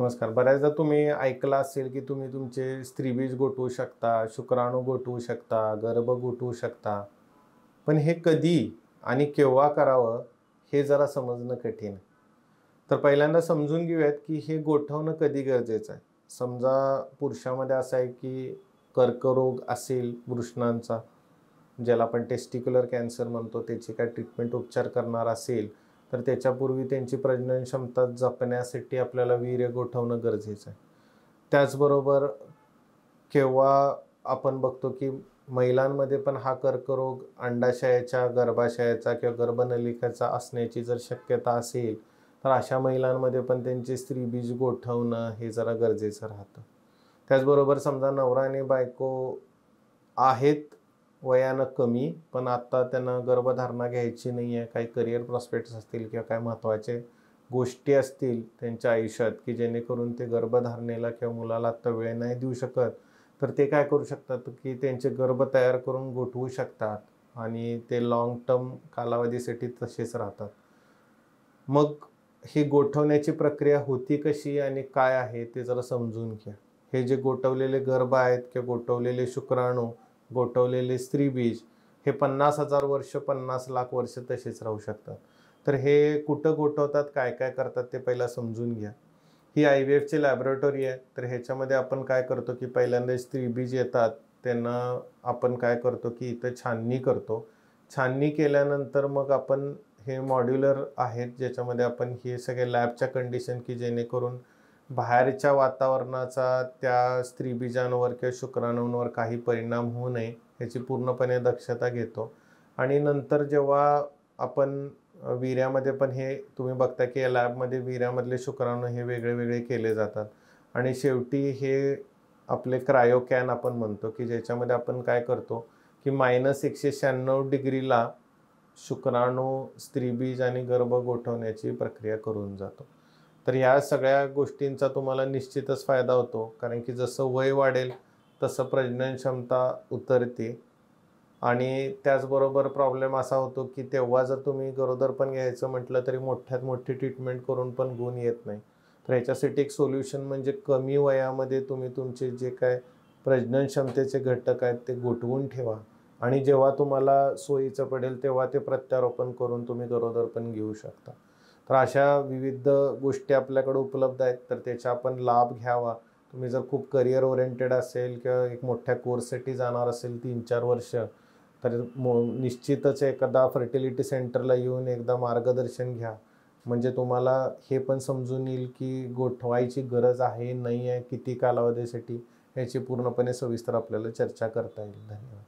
नमस्कार बऱ्याचदा तुम्ही ऐकलं असेल की तुम्ही तुमचे स्त्रीबीज गोठवू शकता शुक्राणू गोठवू शकता गर्भ गोठवू शकता पण हे कधी आणि केव्हा करावं हे जरा समजणं कठीण तर पहिल्यांदा समजून घेऊयात की हे गोठवणं कधी गरजेचं आहे समजा पुरुषामध्ये असं आहे की कर्करोग असेल वृष्णांचा ज्याला आपण टेस्टिक्युलर कॅन्सर म्हणतो त्याची काय ट्रीटमेंट उपचार करणार असेल तर त्याच्यापूर्वी त्यांची प्रजनन क्षमता जपण्यासाठी आपल्याला वीर्य गोठवणं गरजेचं आहे त्याचबरोबर केव्हा आपण बघतो की महिलांमध्ये पण हा कर्करोग अंडाशयाच्या गर्भाशयाचा किंवा गर्भनलिकाचा असण्याची जर शक्यता असेल तर अशा महिलांमध्ये पण त्यांची स्त्रीबीज गोठवणं हे जरा गरजेचं राहतं त्याचबरोबर समजा नवरा आणि बायको आहेत वयानं कमी पण आत्ता त्यांना गर्भधारणा घ्यायची नाही आहे काही करिअर प्रॉस्पेक्ट्स असतील किंवा काय महत्त्वाचे गोष्टी असतील त्यांच्या आयुष्यात की जेणेकरून ते गर्भधारणेला किंवा मुलाला आत्ता वेळ नाही देऊ शकत तर ते काय करू शकतात की त्यांचे गर्भ तयार करून गोठवू शकतात आणि ते लाँग टर्म कालावधीसाठी तसेच राहतात मग ही गोठवण्याची प्रक्रिया होती कशी आणि काय आहे ते जरा समजून घ्या हे जे गोठवलेले गर्भ आहेत किंवा गोठवलेले शुक्राणू गोठवलेले स्त्री बीज हे पन्नास हजार वर्ष पन्नास लाख वर्ष तसेच राहू शकतात तर हे कुठं गोठवतात काय काय करतात ते पहिला समजून घ्या ही आय व्ही एफची लॅबोरेटरी आहे तर ह्याच्यामध्ये आपण काय करतो की पहिल्यांदा स्त्री बीज येतात त्यांना आपण काय करतो की इथं छाननी करतो छाननी केल्यानंतर मग आपण हे मॉड्युलर आहेत ज्याच्यामध्ये आपण हे सगळे लॅबच्या कंडिशन की जेणेकरून बाहेरच्या वातावरणाचा त्या स्त्रीबीजांवर किंवा शुक्राणूंवर काही परिणाम होऊ नये याची पूर्णपणे दक्षता घेतो आणि नंतर जेव्हा आपण विऱ्यामध्ये पण हे तुम्ही बघता की या लॅबमध्ये विऱ्यामधले शुक्राणू हे वेगळे वेगळे केले जातात आणि शेवटी हे आपले क्रायोकॅन आपण म्हणतो की ज्याच्यामध्ये आपण काय करतो की मायनस एकशे शहाण्णव डिग्रीला शुक्राणू स्त्रीबीज आणि गर्भ गोठवण्याची प्रक्रिया करून जातो तर ह्या सगळ्या गोष्टींचा तुम्हाला निश्चितच फायदा होतो कारण की जसं वय वाढेल तसं प्रजनन क्षमता उतरते आणि त्याचबरोबर प्रॉब्लेम असा होतो की तेव्हा जर तुम्ही गरोदर पण घ्यायचं म्हटलं तरी मोठ्यात मोठी ट्रीटमेंट करून पण गुण येत नाही तर ह्याच्यासाठी एक सोल्युशन म्हणजे कमी वयामध्ये तुम्ही तुमचे जे काय प्रजनन क्षमतेचे घटक आहेत ते गोठवून ठेवा आणि जेव्हा तुम्हाला सोयीचं पडेल तेव्हा ते प्रत्यारोपण करून तुम्ही गरोदर पण घेऊ शकता तर अशा विविध गोष्टी आपल्याकडे उपलब्ध आहेत तर त्याचा आपण लाभ घ्यावा तुम्ही जर खूप करिअर ओरिएंटेड असेल किंवा एक मोठ्या कोर्ससाठी जाणार असेल तीन चार वर्ष तर मो निश्चितच एखादा फर्टिलिटी सेंटरला येऊन एकदा मार्गदर्शन घ्या म्हणजे तुम्हाला हे पण समजून येईल की गोठवायची गरज आहे नाही आहे किती कालावधीसाठी ह्याची पूर्णपणे सविस्तर आपल्याला चर्चा करता येईल धन्यवाद